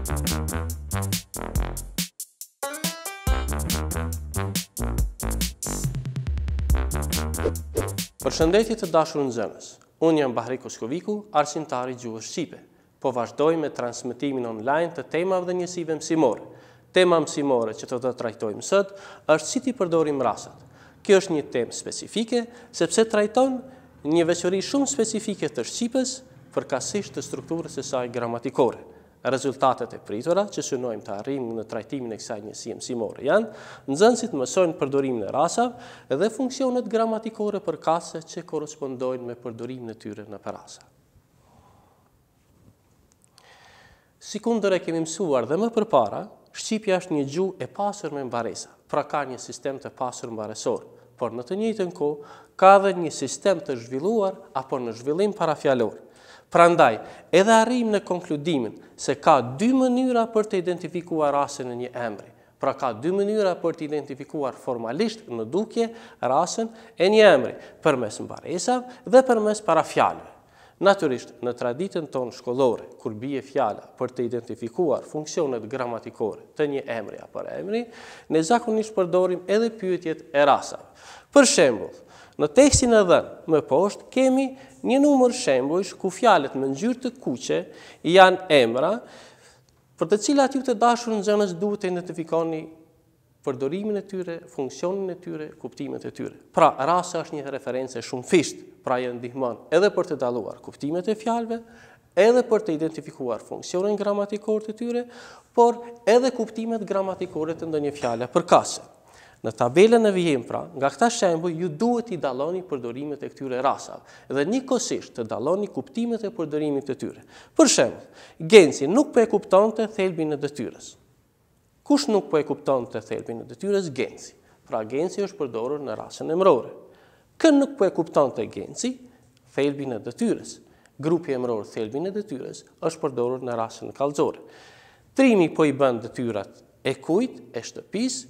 Për shëndetit të dashur në zëmës, unë jam Bahri Koskoviku, arsintari Gjuhës Shqipe, po vazhdoj me transmitimin online të temave dhe njësive mësimore. Tema mësimore që të të trajtojmë sët është si ti përdorim rasët. Kjo është një temë specifike, sepse trajton një veqëri shumë specifike të Shqipës, përkasisht të strukturës e saj gramatikore rezultatet e pritura, që synojmë të arrim në trajtimin e kësaj njësi mësimore janë, nëzënësit mësojnë përdorim në rasav edhe funksionet gramatikore për kase që korrespondojnë me përdorim në tyre në përrasa. Si kundër e kemi mësuar dhe më përpara, Shqipja është një gju e pasur me mbaresa, pra ka një sistem të pasur mbaresor, por në të njëjtën ko, ka dhe një sistem të zhvilluar apo në zhvillim parafjallorë, Pra ndaj, edhe arrim në konkludimin se ka dy mënyra për të identifikuar rasën e një emri. Pra ka dy mënyra për të identifikuar formalisht në duke rasën e një emri, për mes mbaresa dhe për mes parafjallë. Naturisht, në traditën tonë shkollore, kur bije fjalla për të identifikuar funksionet gramatikore të një emri a për emri, ne zakonisht përdorim edhe pyetjet e rasën. Për shemblë, Në tekstin edhe më poshtë, kemi një numër shembojsh ku fjalet më ngjyrë të kuqe janë emra, për të cilat ju të dashur në gjënës duhet të identifikoni përdorimin e tyre, funksionin e tyre, kuptimet e tyre. Pra, rasa është një referencë shumë fisht, pra jë ndihmon edhe për të daluar kuptimet e fjalve, edhe për të identifikuar funksionin gramatikor të tyre, por edhe kuptimet gramatikore të ndë një fjale për kase. Në tabelën e vijim pra, nga këta shembu, ju duhet i daloni përdorimet e këtyre rasat, dhe një kosisht të daloni kuptimet e përdorimit të tyre. Për shembu, genci nuk për po e kupton të thelbin e dëtyres. Kush nuk për po e kupton të thelbin e dëtyres? Genci. Pra, genci është përdorur në rasën e mërore. Kë nuk për po e kupton të genci? Thelbin e dëtyres. Grupi e mërore thelbin e dëtyres është përdorur në rasën e kalzore. Trimi për i bënd dëtyrat e kujt, e shtëpisë,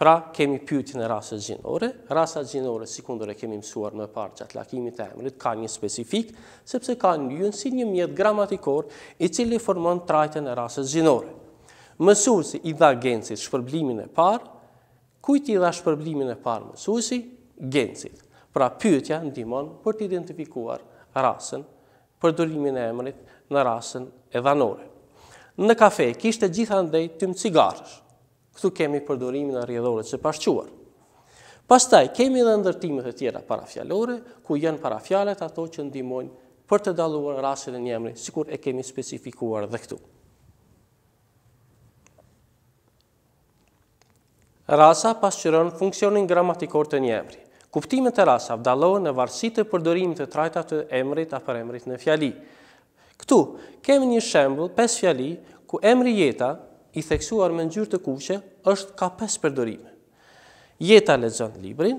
Pra, kemi pyti në rasës gjinore. rasës gjinore, si kundore, kemi mësuar më parë që atë lakimit e emrit, ka një spesifik, sepse ka një njën si një mjetë gramatikor i cili formon trajten e rasës gjinore. Mësusi i dha gencit shpërblimin e parë, kujt i dha shpërblimin e parë mësusi? Gencit. Pra, pyytja në dimon për të identifikuar rasën për e emrit në rasën e dhanore. Në kafe, kishte gjitha ndej të më cigarësh, Këtu kemi përdorimin e rjedhore që pashquar. Pastaj, kemi dhe ndërtimit e tjera parafjallore, ku janë parafjallet ato që ndimojnë për të daluar rasin e njemri, si kur e kemi specifikuar dhe këtu. Rasa pasqyron funksionin gramatikor të njemri. Kuptimet e rasa vdalohën në varsit e përdorimit të trajta të emrit a për emrit në fjali. Këtu kemi një shembul, pes fjali, ku emri jeta i theksuar me ngjyrë të kuqe është ka pesë përdorime. Jeta lexon librin,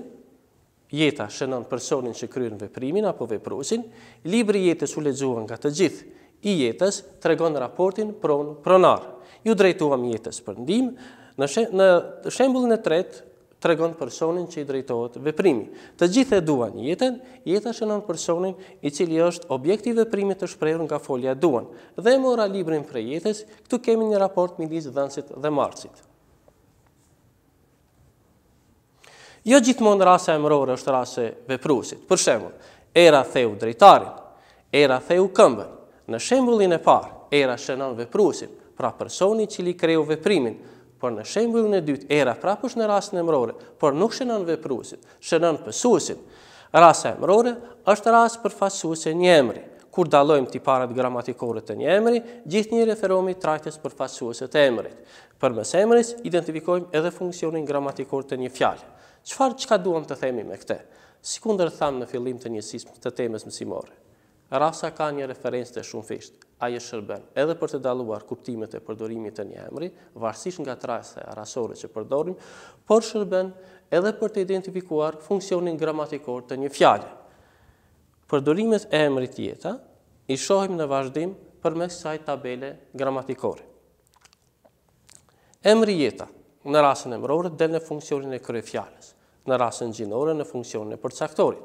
jeta shënon personin që kryen veprimin apo veprosin, libri i jetës u lexua nga të gjithë. I jetës tregon raportin pron pronar. Ju drejtuam jetës për ndihmë në shembullin e tretë tregon personin që i drejtohet veprimi. Të gjithë e duan jetën, jeta shënon personin i cili është objekti veprimit të shprehur nga folja duan. Dhe mora librin për jetës, këtu kemi një raport midis dhënësit dhe marrësit. Jo gjithmonë rase e mërore është rase veprusit. Për shemur, era theu drejtarit, era theu këmbën. Në shembullin e parë, era shënon veprusin, pra personi që li kreju veprimin, por në shembullin e dytë era prapush në rastin e mrorë, por nuk shënon veprusin, shënon pësuesin. Rasa e mrorë është rast për fasuese një emri. Kur dallojmë ti parat gramatikore të një emri, gjithnjë referohemi trajtës për të emrit. Për mes emris identifikojmë edhe funksionin gramatikor të një fjale. Çfarë çka duam të themi me këtë? Sikundër thamë në fillim të njësisë të temës mësimore rasa ka një referencë të shumë fisht. a shërben edhe për të daluar kuptimet e përdorimit të një emri, varsish nga e rasore që përdorim, por shërben edhe për të identifikuar funksionin gramatikor të një fjallë. Përdorimet e emri tjeta i shohim në vazhdim për me saj tabele gramatikore. Emri jeta në rasën emrore del në funksionin e kërë fjallës në rasën gjinore në funksionin e përcaktorit,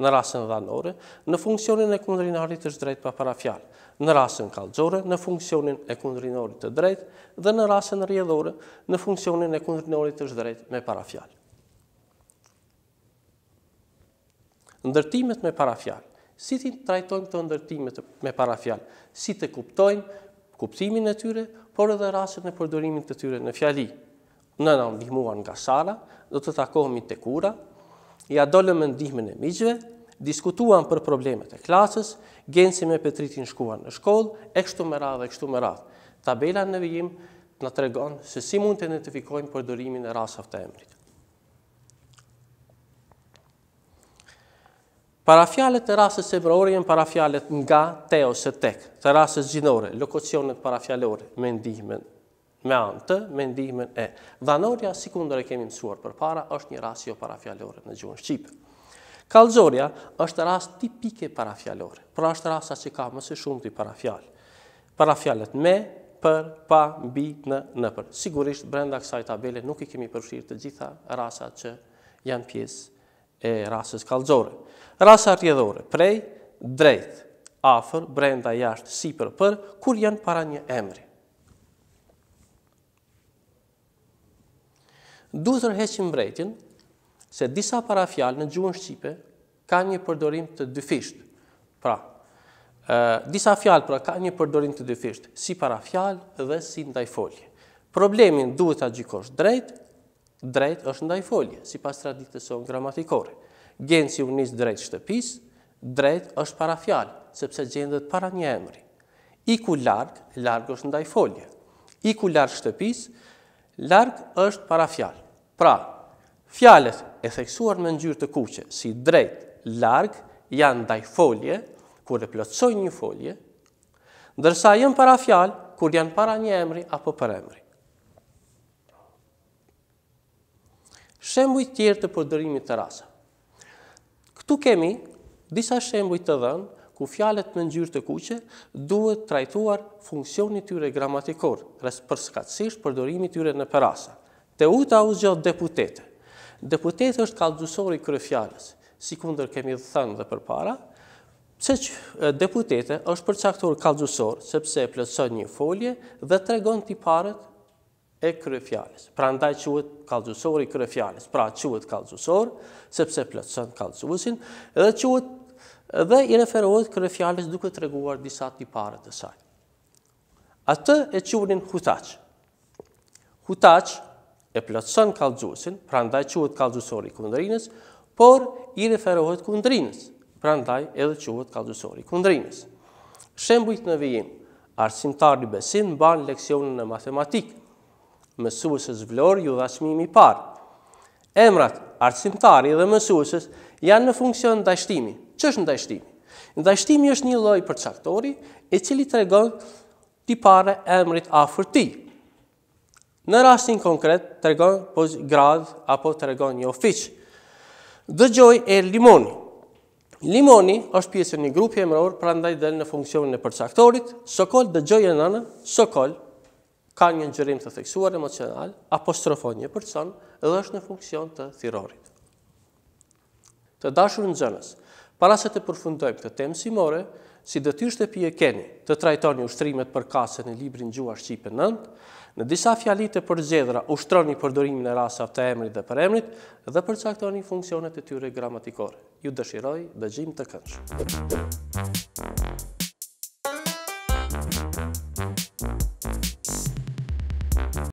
në rasën dhanore në funksionin e kundrinarit të shdrejt pa parafjallë, në rasën kalëgjore në funksionin e kundrinarit të drejt dhe në rasën rjedhore në funksionin e kundrinarit të shdrejt me parafjallë. Ndërtimet me parafjallë Si ti trajtojmë të ndërtimet me parafjallë? Si të kuptojmë kuptimin e tyre, por edhe rasën e përdorimin të tyre në fjallit? në në ndihmuar nga shara, do të takohemi të kura, i adole me ndihme në miqve, diskutuan për problemet e klasës, genë si me petritin shkuan në shkollë, e kështu më radhë, e kështu më radhë. Tabela në vijim në tregonë se si mund të identifikojnë përdorimin e rasaf të emrit. Parafjalet të rasës e vërori jenë parafjalet nga, te ose tek, të rasës gjinore, lokacionet parafjalore, me ndihme me anë të, me ndihmen e. Dhanorja, si kundër e kemi mësuar për para, është një rast jo parafjallore në gjuhën Shqipë. Kalzoria është rast tipike parafjallore, pra është rasta që ka mëse shumë të parafjall. Parafjallet me, për, pa, bi, në, në për. Sigurisht, brenda kësaj tabele nuk i kemi përshirë të gjitha rasta që janë pjesë e rasës kalzore. Rasa rjedhore, prej, drejt, afer, brenda, jashtë, si për, për, kur janë para një emri. Du të rheqim vretin, se disa parafjallë në gjuhën Shqipe ka një përdorim të dyfisht. Pra, disa fjallë pra ka një përdorim të dyfisht, si parafjallë dhe si ndaj folje. Problemin duhet të gjikosh drejt, drejt është ndaj folje, si pas traditës o gramatikore. Gjenë si unisë drejt shtëpis, drejt është parafjallë, sepse gjendët para një emri. Iku largë, largë është ndaj folje. Iku largë shtëpis, largë është parafjallë. Pra, fjalet e theksuar me ngjyrë të kuqe, si drejt, larg, janë ndaj folje kur e plotsoj një folje, ndërsa janë para fjalë kur janë para një emri apo për emri. Shembuj të tjerë të përdorimit të rasa. Ktu kemi disa shembuj të dhënë ku fjalët me ngjyrë të kuqe duhet trajtuar funksioni i tyre gramatikor, respektivisht përdorimi i tyre në perasa uta u zgjodh deputete. Deputete është kalëgjusori kërëfjales, si kunder kemi dhe thënë dhe për para, që deputete është përcaktuar kalëgjusor, sepse plotson një folje dhe tregon t'i paret e kërëfjales. Pra ndaj quët i kërëfjales, pra quhet kalëgjusor, sepse plotson kalëgjusin, dhe quhet dhe i referohet kërëfjales duke të reguar disa t'i paret të saj. Atë e quënin hutaç. Hutaç e plëtson kalëgjusin, pra ndaj quët kalëgjusori kundrinës, por i referohet kundrinës, pra ndaj edhe quët kalëgjusori kundrinës. Shembujt në vijim, arsimtari besin ban leksionën në matematikë, mësuesës vlor ju dha qmimi parë. Emrat, arsimtari dhe mësuesës janë në funksion në dajshtimi. Që është në dajshtimi? Në dajshtimi është një loj përçaktori e cili të regon ti pare emrit a ti, Në rastin konkret, të regon poz grad apo të regon një ofiq. Dë gjoj e limoni. Limoni është pjesë një grupi e mërorë, pra ndaj dhe në funksionin e përcaktorit, sokol dë gjoj e nënë, sokol ka një njërim të theksuar emocional, apostrofon një përçan, edhe është në funksion të thirorit. Të dashur në gjënës, para se të përfundojmë këtë temë simore, si dhe ty shtepi e keni të trajtoni ushtrimet për kasën e librin gjua Shqipe nëndë, në disa fjalit e përgjedra ushtroni përdorimin e rasaf të emrit dhe për emrit dhe përcaktoni funksionet e tyre gramatikore. Ju dëshiroj dhe gjim të këndshë.